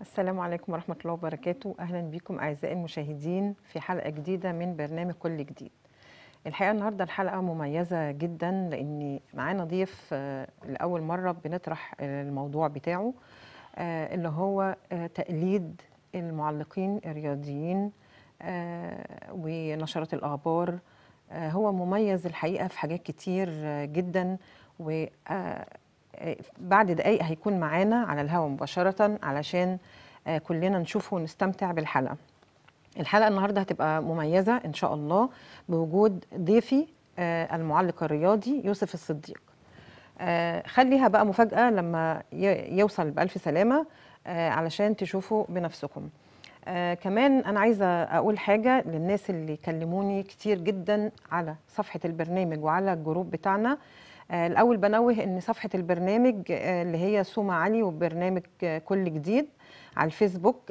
السلام عليكم ورحمة الله وبركاته أهلا بكم أعزائي المشاهدين في حلقة جديدة من برنامج كل جديد الحقيقة النهاردة الحلقة مميزة جدا لأن معانا ضيف آه، لأول مرة بنطرح الموضوع بتاعه آه، اللي هو آه، تقليد المعلقين الرياضيين ونشرات الأخبار هو مميز الحقيقة في حاجات كتير جدا و بعد دقايق هيكون معانا على الهواء مباشرة علشان آه، كلنا نشوفه ونستمتع بالحلقة الحلقة النهاردة هتبقى مميزة إن شاء الله بوجود ضيفي آه، المعلق الرياضي يوسف الصديق آه، خليها بقى مفاجأة لما يوصل بألف سلامة علشان تشوفوا بنفسكم آه كمان أنا عايزة أقول حاجة للناس اللي كلموني كتير جدا على صفحة البرنامج وعلى الجروب بتاعنا آه، الأول بنوه إن صفحة البرنامج آه، اللي هي سوما علي وبرنامج آه، كل جديد على الفيسبوك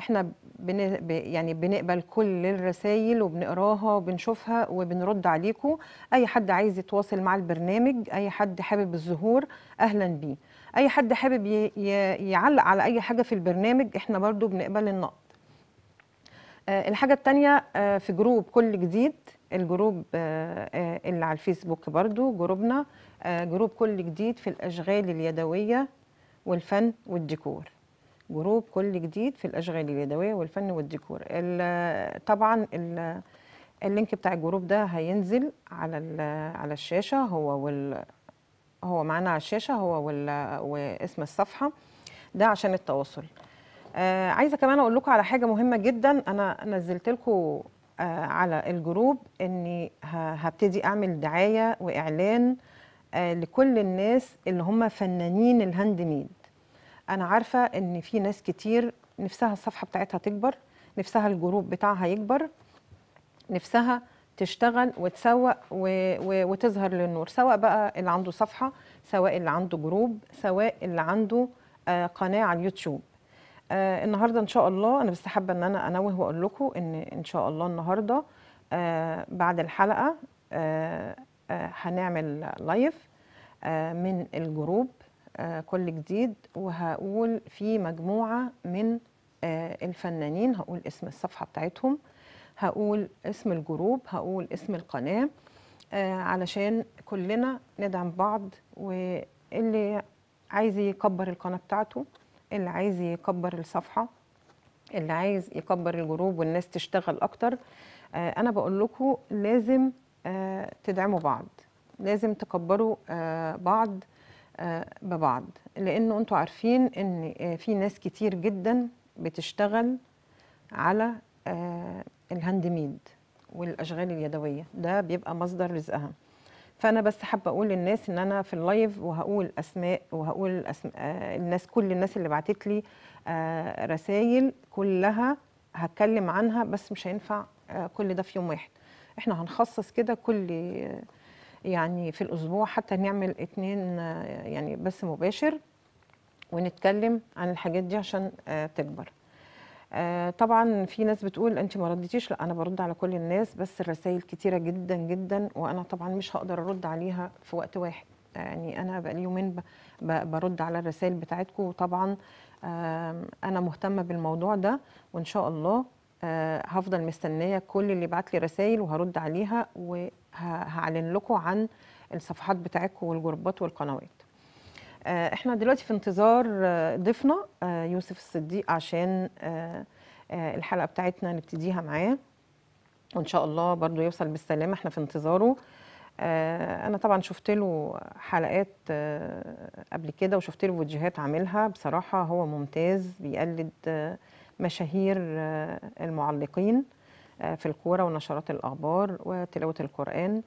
احنا بن... يعني بنقبل كل الرسائل وبنقراها وبنشوفها وبنرد عليكم اي حد عايز يتواصل مع البرنامج اي حد حابب الظهور اهلا بيه اي حد حابب يعلق على اي حاجه في البرنامج احنا برضو بنقبل النقد الحاجه الثانيه في جروب كل جديد الجروب آه، آه، اللي على الفيسبوك برضو جروبنا آه، جروب كل جديد في الأشغال اليدوية والفن والديكور جروب كل جديد في الأشغال اليدوية والفن والديكور طبعا اللينك بتاع الجروب ده هينزل على على الشاشة هو وال هو معانا على الشاشة هو وال واسم الصفحة ده عشان التواصل عايزه كمان اقول لكم على حاجه مهمه جدا انا نزلت لكم آه، على الجروب اني هبتدي اعمل دعايه واعلان آه، لكل الناس اللي هم فنانين الهاند ميد انا عارفه ان في ناس كتير نفسها الصفحه بتاعتها تكبر نفسها الجروب بتاعها يكبر نفسها تشتغل وتسوق و... وتظهر للنور سواء بقى اللي عنده صفحه سواء اللي عنده جروب سواء اللي عنده آه، قناه على اليوتيوب آه النهارده ان شاء الله انا بس حابه ان انا انوه واقول لكم ان ان شاء الله النهارده آه بعد الحلقه آه آه هنعمل لايف آه من الجروب آه كل جديد وهقول في مجموعه من آه الفنانين هقول اسم الصفحه بتاعتهم هقول اسم الجروب هقول اسم القناه آه علشان كلنا ندعم بعض واللي عايز يكبر القناه بتاعته اللي عايز يكبر الصفحه اللي عايز يكبر الجروب والناس تشتغل اكتر آه، انا بقول لكم لازم آه، تدعموا بعض لازم تكبروا آه، بعض ببعض لانه انتوا عارفين ان في ناس كتير جدا بتشتغل على الهاند ميد والاشغال اليدويه ده بيبقى مصدر رزقها فانا بس حابه اقول للناس ان انا في اللايف وهقول اسماء وهقول أسماء آه، الناس كل الناس اللي بعتت لي آه، رسائل كلها هتكلم عنها بس مش هينفع آه، كل ده في يوم واحد احنا هنخصص كده كل يعني في الاسبوع حتى نعمل اتنين يعني بس مباشر ونتكلم عن الحاجات دي عشان تكبر آه طبعا في ناس بتقول انت ما رديتيش لا انا برد على كل الناس بس الرسائل كتيره جدا جدا وانا طبعا مش هقدر ارد عليها في وقت واحد يعني انا بقالي يومين برد على الرسائل بتاعتكم وطبعا آه انا مهتمه بالموضوع ده وان شاء الله آه هفضل مستنيه كل اللي بعت لي رسائل وهرد عليها وهعلن لكم عن الصفحات بتاعتكم والجروبات والقنوات آه، احنا دلوقتي في انتظار آه، ضيفنا آه، يوسف الصديق عشان الحلقه بتاعتنا نبتديها معاه وان شاء الله برضو يوصل بالسلامه احنا في انتظاره انا طبعا شفت له حلقات قبل كده وشفت له فيديوهات عاملها بصراحه هو ممتاز بيقلد مشاهير المعلقين في الكوره ونشرات الاخبار وتلاوه القران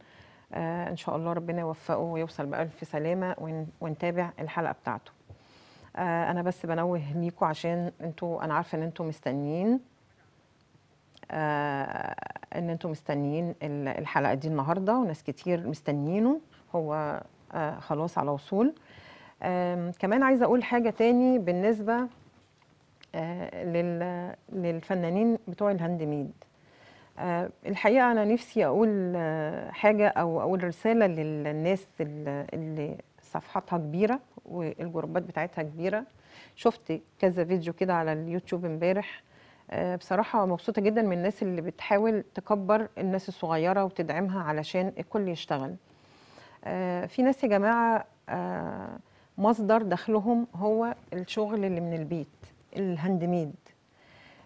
آه، ان شاء الله ربنا يوفقه ويوصل بألف سلامة ونتابع الحلقة بتاعته آه، انا بس بنوه ليكوا عشان انتوا انا عارفه ان انتوا مستنيين آه، ان انتوا مستنيين الحلقه دي النهارده وناس كتير مستنيينه هو خلاص على وصول كمان عايزه اقول حاجه تاني بالنسبه للفنانين بتوع الهاند ميد آه، الحقيقه انا نفسي اقول آه، حاجه او اقول رساله للناس اللي صفحاتها كبيره والجروبات بتاعتها كبيره شفت كذا فيديو كده على اليوتيوب امبارح آه، بصراحة مبسوطة جدا من الناس اللي بتحاول تكبر الناس الصغيرة وتدعمها علشان الكل يشتغل في ناس يا جماعة مصدر دخلهم هو الشغل اللي من البيت الهاند ميد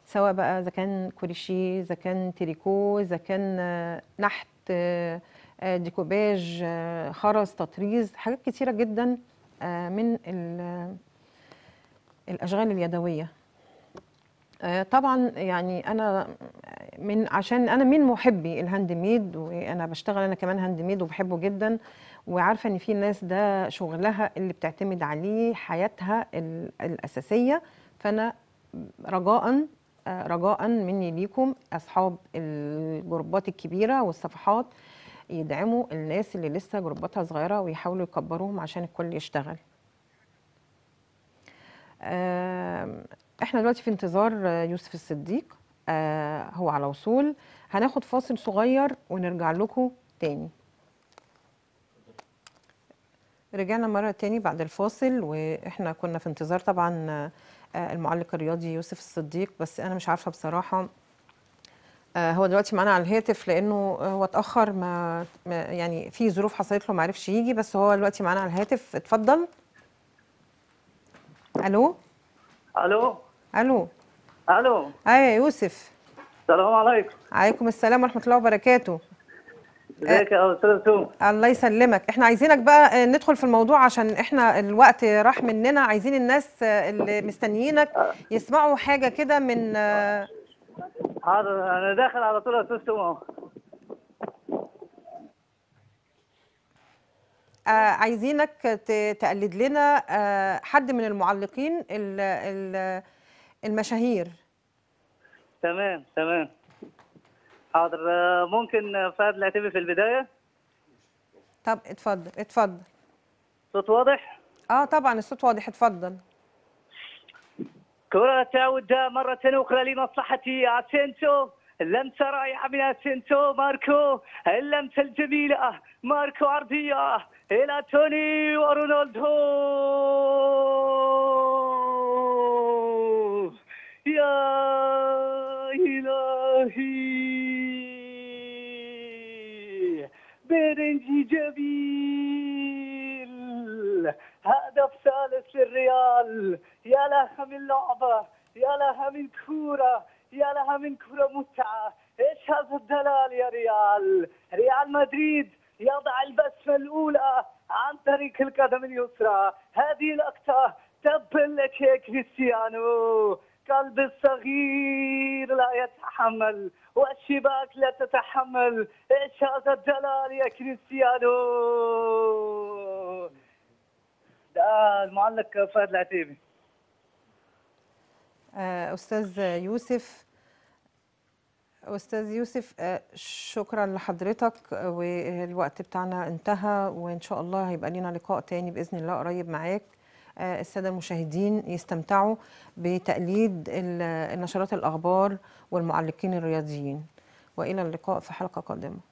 سواء بقى اذا كان كوريشيه اذا كان تريكو اذا كان آه، نحت آه، آه، ديكوباج خرز تطريز حاجات كتيره جدا من الاشغال اليدويه طبعا يعني انا من عشان انا من محبي الهاند ميد وانا بشتغل انا كمان هاند ميد وبحبه جدا وعارفه ان في ناس ده شغلها اللي بتعتمد عليه حياتها الاساسيه فانا رجاء رجاء مني ليكم اصحاب الجروبات الكبيره والصفحات يدعموا الناس اللي لسه جروباتها صغيره ويحاولوا يكبروهم عشان الكل يشتغل احنا دلوقتي في انتظار يوسف الصديق آه، هو على وصول هناخد فاصل صغير ونرجع لكم تاني رجعنا مرة تاني بعد الفاصل وإحنا كنا في انتظار طبعا آه، المعلق الرياضي يوسف الصديق بس انا مش عارفه بصراحه آه، هو دلوقتي معانا على الهاتف لانه هو اتاخر ما يعني في ظروف حصلت له ما عرفش يجي بس هو دلوقتي معانا على الهاتف اتفضل الو الو الو الو ايوه يا يوسف السلام عليكم وعليكم السلام ورحمه الله وبركاته آه، ازيك يا استاذ سوم الله يسلمك احنا عايزينك بقى آه، ندخل في الموضوع عشان احنا الوقت راح مننا عايزين الناس آه، اللي مستنيينك يسمعوا حاجه كده من حاضر انا داخل على طول يا استاذ سوم اهو عايزينك تقلد لنا حد من المعلقين المشاهير تمام تمام حاضر آه، ممكن آه، فهد العتيبي في البدايه طب اتفضل اتفضل صوت واضح اه طبعا الصوت واضح اتفضل كرة تعود مرة أخرى لمصلحة أسينسو لمسة رائعة من أسينسو ماركو اللمسة الجميلة ماركو عرضية إلى توني ورونالدو يا إلهي الريال يا لها من لعبة يا لها من كورة يا لها من كورة متعة ايش هذا الدلال يا ريال ريال مدريد يضع البسمة الأولى عن طريق القدم اليسرى هذه لقطة تبا لك يا كريستيانو قلب الصغير لا يتحمل والشباك لا تتحمل ايش هذا الدلال يا كريستيانو آه، المعلق فهد العتيبي آه، استاذ يوسف استاذ يوسف آه، شكرا لحضرتك والوقت بتاعنا انتهى وان شاء الله هيبقى لنا لقاء تاني باذن الله قريب معاك الساده المشاهدين يستمتعوا بتقليد النشرات الاخبار والمعلقين الرياضيين والى اللقاء في حلقه قادمه